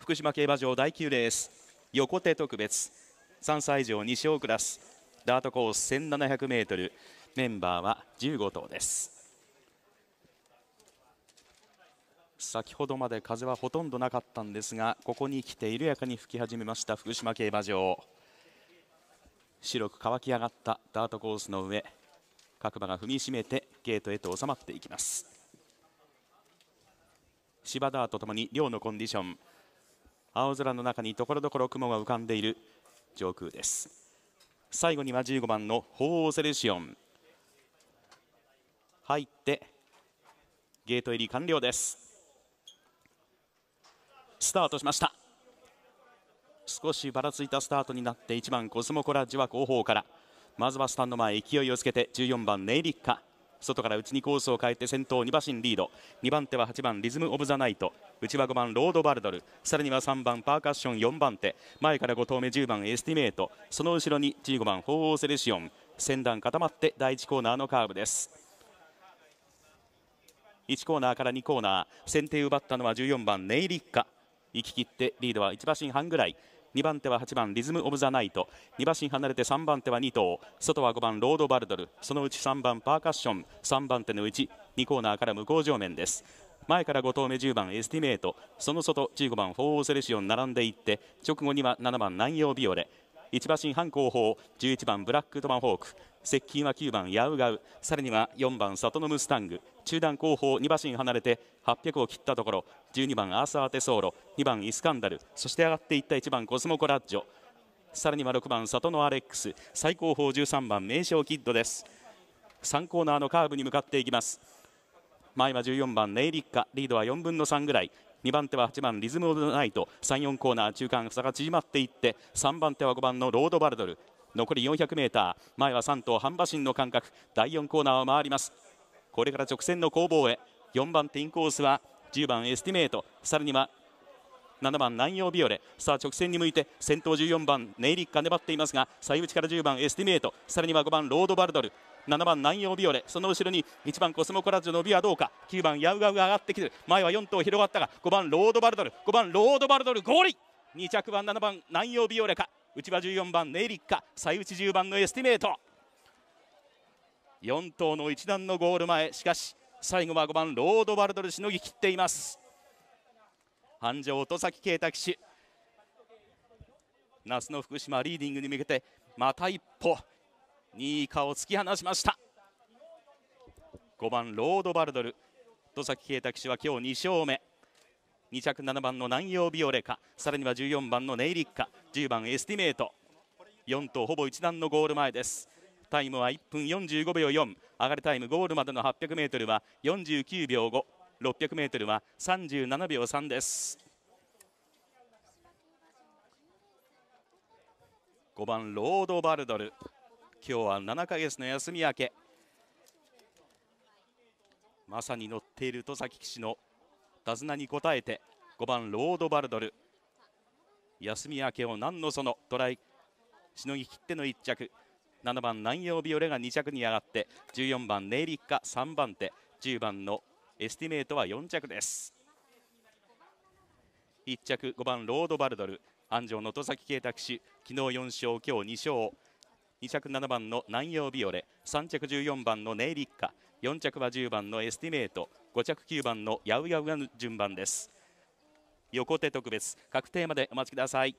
福島競馬場第9レース横手特別3歳以上2勝クラスダートコース 1700m メンバーは15頭です先ほどまで風はほとんどなかったんですがここに来て緩やかに吹き始めました福島競馬場白く乾き上がったダートコースの上各馬が踏みしめてゲートへと収まっていきます芝ダートともに量のコンディション青空の中にところどころ雲が浮かんでいる上空です最後には15番の鳳凰セレシオン入ってゲート入り完了ですスタートしました少しばらついたスタートになって1番コスモコラッジは後方からまずはスタンド前勢いをつけて14番ネイリッカ外から内にコースを変えて先頭2馬身リード2番手は8番リズム・オブ・ザ・ナイト内は5番ロード・バルドルさらには3番パーカッション4番手前から5投目10番エスティメートその後ろに15番鳳凰セレシオン先段固まって第1コーナーのカーブです1コーナーから2コーナー先手を奪ったのは14番ネイリッカ行き切ってリードは1馬身半ぐらい2番手は8番リズム・オブ・ザ・ナイト2馬身離れて3番手は2頭外は5番ロード・バルドルそのうち3番パーカッション3番手のうち2コーナーから向こう上面です前から5投目10番エスティメートその外15番フォーオーセレシオン並んでいって直後には7番南洋ビオレ1馬身半後方11番ブラックトマホーク接近は9番ヤウガウさらには4番里のムスタング中段後方2馬身離れて800を切ったところ12番アーサー・テソーロ2番イスカンダルそして上がっていった1番コスモコラッジョさらには6番里のアレックス最高峰13番名将キッドです3コーナーのカーブに向かっていきます前は14番ネイリッカリードは4分の3ぐらい2番手は8番リズム・オブ・ナイト34コーナー中間差が縮まっていって3番手は5番のロード・バルドル残り 400m 前は3頭半馬身の間隔第4コーナーを回りますこれから直線の攻防へ4番手インコースは10番エスティメートさらには7番南洋ビオレさあ直線に向いて先頭14番ネイリッカ粘っていますが最内から10番エスティメートさらには5番ロードバルドル7番南洋ビオレその後ろに1番コスモコラジオのビはどうか9番ヤウガウが上がってきてる前は4頭広がったが5番ロードバルドル5番ロードバルドルゴーリ2着は7番南洋ビオレか内は14番ネイリッカ最内10番のエスティメート4頭の一段のゴール前しかし最後は5番ロードバルドルしのぎきっています繁盛戸崎啓太騎手夏の福島リーディングに向けてまた一歩位以下を突き放しました5番ロードバルドル戸崎圭太騎手は今日2勝目2着7番の南洋ビオレカさらには14番のネイリッカ10番エスティメート4頭ほぼ一段のゴール前ですタイムは1分45秒4上がるタイムゴールまでの 800m は49秒5 600m は37秒3です5番ロードバルドル今日は7ヶ月の休み明けまさに乗っている戸崎騎士の手綱に応えて5番ロードバルドル休み明けを何のそのトライしのぎきっての1着7番南陽ビオレが2着に上がって14番ネイリッカ3番手10番のエスティメートは4着です1着5番ロードバルドル安城の戸崎啓太騎手昨日4勝今日2勝2着7番の南洋ビオレ3着14番のネイリッカ4着は10番のエスティメート5着9番のヤウヤウが順番です横手特別確定までお待ちください